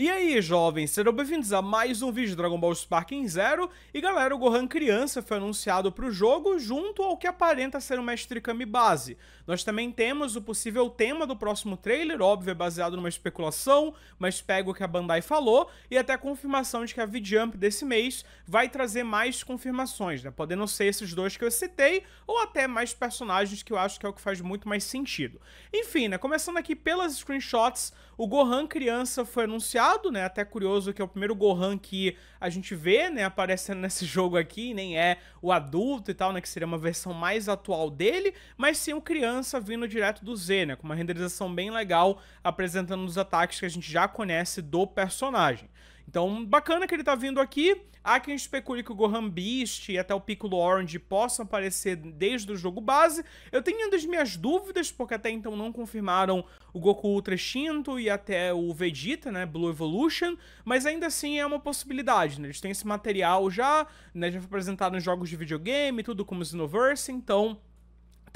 E aí, jovens, serão bem-vindos a mais um vídeo de Dragon Ball Sparking Zero. E galera, o Gohan criança foi anunciado para o jogo junto ao que aparenta ser o Mestre Kami base. Nós também temos o possível tema do próximo trailer, óbvio, é baseado numa especulação, mas pega o que a Bandai falou, e até a confirmação de que a V-Jump desse mês vai trazer mais confirmações, né? Podendo ser esses dois que eu citei, ou até mais personagens que eu acho que é o que faz muito mais sentido. Enfim, né? Começando aqui pelas screenshots, o Gohan criança foi anunciado né? Até curioso que é o primeiro Gohan que a gente vê, né, aparecendo nesse jogo aqui, nem é o adulto e tal, né, que seria uma versão mais atual dele, mas sim o criança vindo direto do Z, né, com uma renderização bem legal, apresentando os ataques que a gente já conhece do personagem. Então, bacana que ele tá vindo aqui. Há quem especule que o Gohan Beast e até o Piccolo Orange possam aparecer desde o jogo base. Eu tenho ainda as minhas dúvidas, porque até então não confirmaram o Goku Ultra Extinto e até o Vegeta, né, Blue Evolution, mas ainda assim é uma possibilidade, né? Eles têm esse material já, né, já foi apresentado em jogos de videogame, tudo como o Xenoverse, então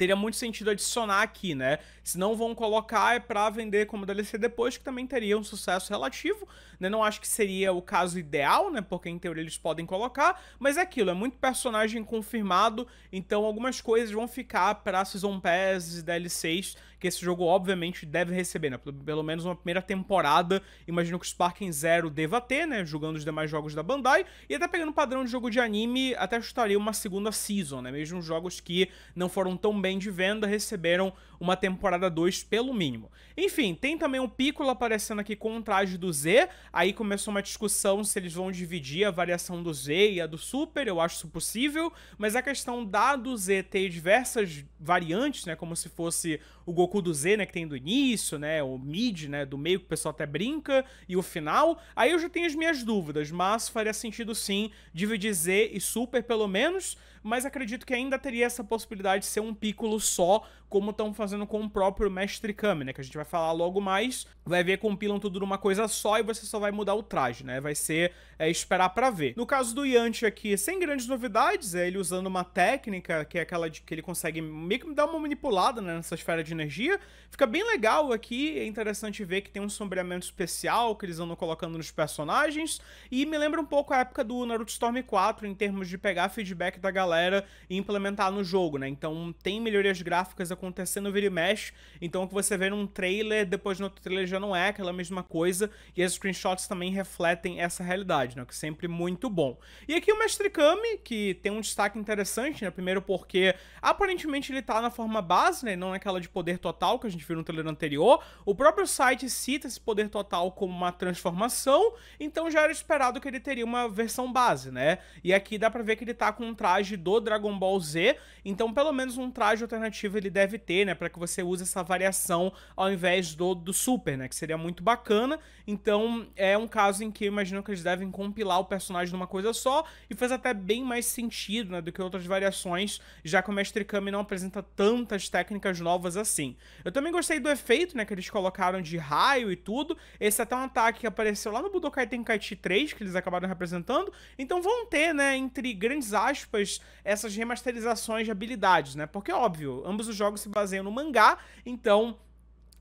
teria muito sentido adicionar aqui, né? Se não vão colocar é para vender como DLC depois, que também teria um sucesso relativo, né? Não acho que seria o caso ideal, né? Porque em teoria eles podem colocar, mas é aquilo, é muito personagem confirmado, então algumas coisas vão ficar para Season Pass e DLCs que esse jogo obviamente deve receber, né? Pelo menos uma primeira temporada, imagino que o Sparking Zero deva ter, né? Jogando os demais jogos da Bandai, e até pegando o padrão de jogo de anime, até chutaria uma segunda season, né? Mesmo jogos que não foram tão bem de venda, receberam uma temporada 2 pelo mínimo. Enfim, tem também um Piccolo aparecendo aqui com o um traje do Z, aí começou uma discussão se eles vão dividir a variação do Z e a do Super, eu acho isso possível, mas a questão da do Z ter diversas variantes, né? Como se fosse o Goku Goku do Z, né, que tem do início, né, o mid, né, do meio que o pessoal até brinca, e o final, aí eu já tenho as minhas dúvidas, mas faria sentido sim dividir Z e Super pelo menos, mas acredito que ainda teria essa possibilidade de ser um Piccolo só, como estão fazendo com o próprio Mestre Kami, né? Que a gente vai falar logo mais. Vai ver, compilam tudo numa coisa só e você só vai mudar o traje, né? Vai ser é, esperar para ver. No caso do Yanti aqui, sem grandes novidades, é ele usando uma técnica, que é aquela de que ele consegue meio que dar uma manipulada né, nessa esfera de energia. Fica bem legal aqui, é interessante ver que tem um sombreamento especial que eles andam colocando nos personagens. E me lembra um pouco a época do Naruto Storm 4 em termos de pegar feedback da galera galera e implementar no jogo, né? Então tem melhorias gráficas acontecendo vira e mexe, então o que você vê num trailer, depois no outro trailer já não é aquela mesma coisa, e as screenshots também refletem essa realidade, né? Que é sempre muito bom. E aqui o Mestre Kami, que tem um destaque interessante, né? Primeiro porque aparentemente ele tá na forma base, né? Não naquela de poder total que a gente viu no trailer anterior. O próprio site cita esse poder total como uma transformação, então já era esperado que ele teria uma versão base, né? E aqui dá pra ver que ele tá com um traje do Dragon Ball Z, então pelo menos um traje alternativo ele deve ter, né, para que você use essa variação ao invés do, do Super, né, que seria muito bacana. Então é um caso em que eu imagino que eles devem compilar o personagem numa coisa só e faz até bem mais sentido, né, do que outras variações, já que o Mestre Kami não apresenta tantas técnicas novas assim. Eu também gostei do efeito, né, que eles colocaram de raio e tudo. Esse é até um ataque que apareceu lá no Budokai Tenkaichi 3, que eles acabaram representando. Então vão ter, né, entre grandes aspas, essas remasterizações de habilidades, né? Porque, óbvio, ambos os jogos se baseiam no mangá, então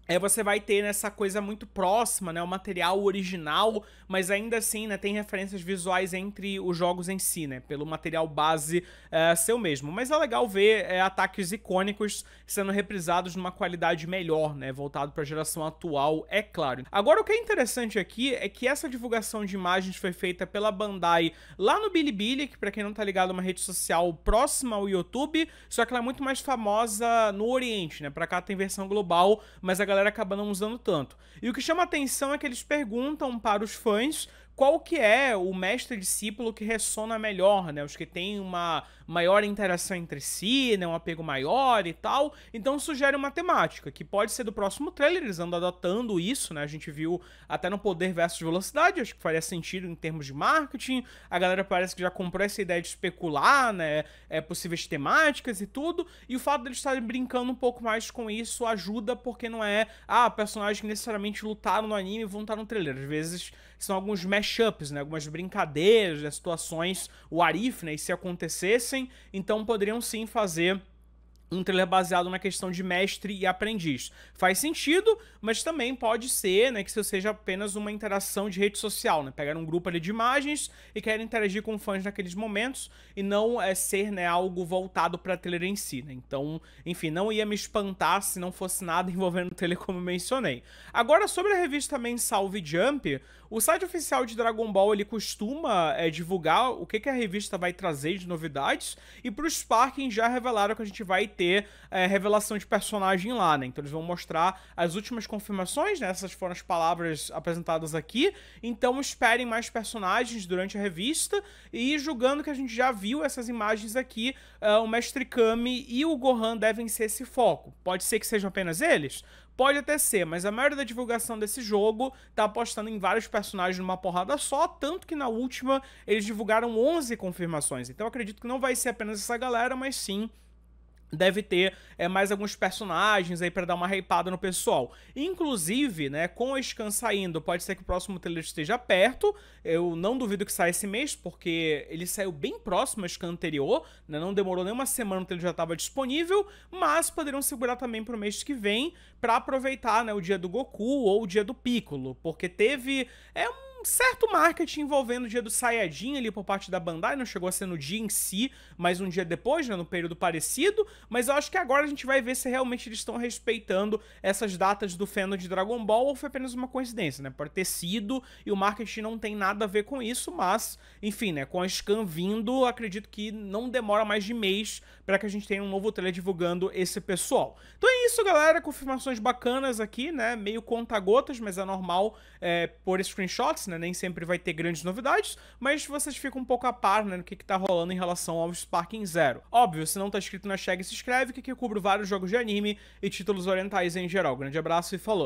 é, você vai ter nessa coisa muito próxima, né? O material original, mas ainda assim, né? Tem referências visuais entre os jogos em si, né? Pelo material base é, seu mesmo. Mas é legal ver é, ataques icônicos sendo reprisados numa qualidade melhor, né? Voltado para a geração atual, é claro. Agora, o que é interessante aqui é que essa divulgação de imagens foi feita pela Bandai lá no Bilibili, que para quem não tá ligado é uma rede social próxima ao YouTube, só que ela é muito mais famosa no Oriente, né? Pra cá tem versão global, mas a galera acaba não usando tanto. E o que chama atenção é que eles perguntam para os fãs qual que é o mestre discípulo que ressona melhor, né? Os que têm uma maior interação entre si, né, um apego maior e tal. Então sugere uma temática, que pode ser do próximo trailer, eles andam adotando isso, né? A gente viu até no Poder versus Velocidade, acho que faria sentido em termos de marketing. A galera parece que já comprou essa ideia de especular, né? É, possíveis temáticas e tudo. E o fato deles de estarem brincando um pouco mais com isso ajuda, porque não é, ah, personagens que necessariamente lutaram no anime vão estar no trailer. Às vezes são alguns mashups, né? Algumas brincadeiras, né? situações, o Arif, né? E se acontecessem então poderiam sim fazer um trailer baseado na questão de mestre e aprendiz. Faz sentido, mas também pode ser, né, que isso seja apenas uma interação de rede social, né? Pegar um grupo ali de imagens e querer interagir com fãs naqueles momentos e não é ser, né, algo voltado para trailer em si, né? Então, enfim, não ia me espantar se não fosse nada envolvendo o trailer como mencionei. Agora sobre a revista mensal V Jump, o site oficial de Dragon Ball ele costuma é, divulgar o que, que a revista vai trazer de novidades e para os Sparking já revelaram que a gente vai ter ter é, revelação de personagem lá, né? Então eles vão mostrar as últimas confirmações, né? Essas foram as palavras apresentadas aqui. Então esperem mais personagens durante a revista. E julgando que a gente já viu essas imagens aqui, uh, o Mestre Kami e o Gohan devem ser esse foco. Pode ser que sejam apenas eles? Pode até ser, mas a maioria da divulgação desse jogo tá apostando em vários personagens numa porrada só, tanto que na última eles divulgaram 11 confirmações. Então acredito que não vai ser apenas essa galera, mas sim deve ter é, mais alguns personagens aí para dar uma hypada no pessoal. Inclusive, né, com o Scan saindo, pode ser que o próximo trailer esteja perto. Eu não duvido que saia esse mês, porque ele saiu bem próximo ao Scan anterior, né, não demorou nem uma semana que ele já estava disponível, mas poderiam segurar também para o mês que vem para aproveitar, né, o dia do Goku ou o dia do Piccolo, porque teve é um um certo marketing envolvendo o dia do Sayajin ali por parte da Bandai, não chegou a ser no dia em si, mas um dia depois, né, no período parecido, mas eu acho que agora a gente vai ver se realmente eles estão respeitando essas datas do fandom de Dragon Ball ou foi apenas uma coincidência, né, pode ter sido e o marketing não tem nada a ver com isso, mas, enfim, né, com a scan vindo, acredito que não demora mais de mês para que a gente tenha um novo trailer divulgando esse pessoal. Então é isso, galera, confirmações bacanas aqui, né, meio conta-gotas, mas é normal é, por screenshots, né, né? Nem sempre vai ter grandes novidades, mas vocês ficam um pouco a par, né? No que, que tá rolando em relação ao Sparking Zero. Óbvio, se não tá escrito na Chega, se inscreve, que aqui eu cubro vários jogos de anime e títulos orientais em geral. Grande abraço e falou!